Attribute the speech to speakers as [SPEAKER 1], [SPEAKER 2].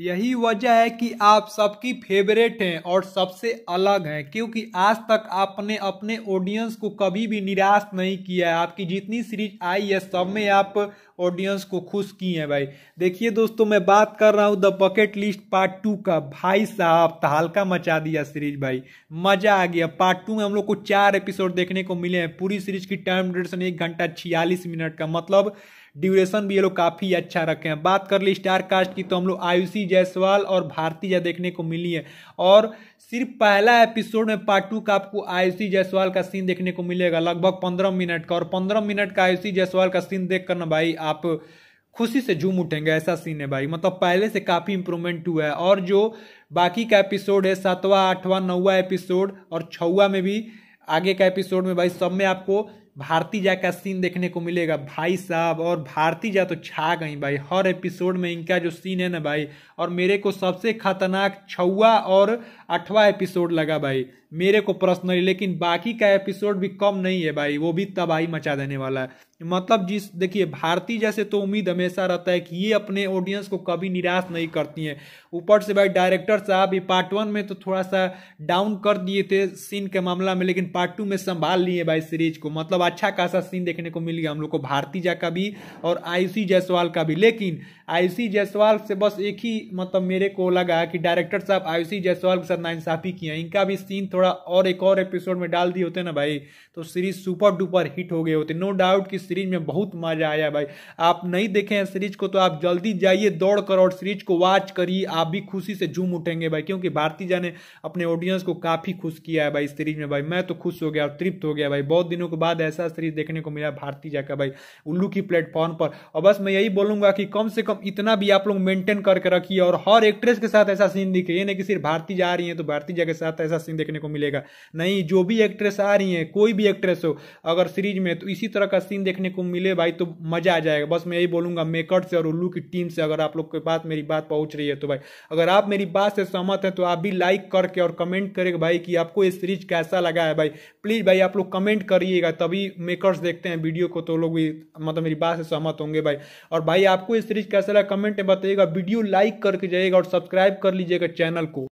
[SPEAKER 1] यही वजह है कि आप सबकी फेवरेट हैं और सबसे अलग हैं क्योंकि आज तक आपने अपने ऑडियंस को कभी भी निराश नहीं किया है आपकी जितनी सीरीज आई है सब में आप ऑडियंस को खुश किए हैं भाई देखिए दोस्तों मैं बात कर रहा हूँ the bucket list part two का भाई साहब तहलका मचा दिया सीरीज भाई मजा आ गया पार्ट टू में हम लोग को चार एपिसोड देखने को मिले हैं पूरी सीरीज की टाइम ड्यूरेशन एक घंटा छियालीस मिनट का मतलब ड्यूरेशन भी ये लोग काफ़ी अच्छा रखे हैं बात कर ली स्टार कास्ट की तो हम लोग आयुषी जायसवाल और भारती जा देखने को मिली है और सिर्फ पहला एपिसोड में पार्ट टू का आपको आयुषी जायसवाल का सीन देखने को मिलेगा लगभग पंद्रह मिनट का और पंद्रह मिनट का आयुषी जायसवाल का सीन देख कर ना भाई आप खुशी से झूम उठेंगे ऐसा सीन है भाई मतलब पहले से काफ़ी इंप्रूवमेंट हुआ है और जो बाकी का एपिसोड है सातवां आठवां नौवा एपिसोड और छवा में भी आगे का एपिसोड में भाई सब में आपको भारती जा का सीन देखने को मिलेगा भाई साहब और भारतीजा तो छा गई भाई हर एपिसोड में इनका जो सीन है ना भाई और मेरे को सबसे खतरनाक छुआ और अठवा एपिसोड लगा भाई मेरे को पर्सनली लेकिन बाकी का एपिसोड भी कम नहीं है भाई वो भी तबाही मचा देने वाला है मतलब जिस देखिए भारती जैसे तो उम्मीद हमेशा रहता है कि ये अपने ऑडियंस को कभी निराश नहीं करती है ऊपर से भाई डायरेक्टर साहब ये पार्ट वन में तो थोड़ा सा डाउन कर दिए थे सीन के मामला में लेकिन पार्ट टू में संभाल लिए भाई सीरीज को मतलब अच्छा खासा सीन देखने को मिल गया हम लोग को भारतीजा का भी और आयुषी जायसवाल का भी लेकिन आयुषी जायसवाल से बस एक ही मतलब मेरे को लगा कि डायरेक्टर साहब आयुषी जायसवाल के साथ नाइंसाफ़ी किया इनका भी सीन थोड़ा और एक और एपिसोड में डाल दिए होते ना भाई तो सीरीज सुपर डुपर हिट हो गए होते नो डाउट कि सीरीज में बहुत मज़ा आया भाई आप नहीं देखे हैं सीरीज को तो आप जल्दी जाइए दौड़ कर और सीरीज को वॉच करिए आप भी खुशी से झूम उठेंगे भाई क्योंकि भारतीय ने अपने ऑडियंस को काफ़ी खुश किया है भाई सीरीज में भाई मैं तो खुश हो गया और तृप्त हो गया भाई बहुत दिनों के बाद ऐसा सीरीज देखने को मिला भारतीय का भाई उल्लू की प्लेटफॉर्म पर और बस मैं यही बोलूंगा कि कम से कम इतना भी आप लोग मेंटेन करके रखिए और हर एक्ट्रेस के साथ ऐसा सीन दिखे ये नहीं कि सिर्फ भारतीय जा रही रही हैं तो भारतीजा के साथ ऐसा सीन देखने को मिलेगा नहीं जो भी एक्ट्रेस आ रही हैं कोई भी एक्ट्रेस हो अगर सीरीज में तो इसी तरह का सीन देखने को मिले भाई तो मज़ा आ जाएगा बस मैं यही बोलूंगा मेकर से और उल्लू की टीम से अगर आप लोग के पास मेरी बात पहुँच रही है तो भाई अगर आप मेरी बात से सहमत हैं तो आप भी लाइक करके और कमेंट करें भाई कि आपको ये सीरीज कैसा लगा है भाई प्लीज़ भाई आप लोग कमेंट करिएगा तभी मेकर्स देखते हैं वीडियो को तो लोग भी मतलब मेरी बात से सहमत होंगे भाई और भाई आपको ये सीरीज कैसा लगा कमेंट में बताइएगा वीडियो लाइक करके जाइएगा और सब्सक्राइब कर लीजिएगा चैनल को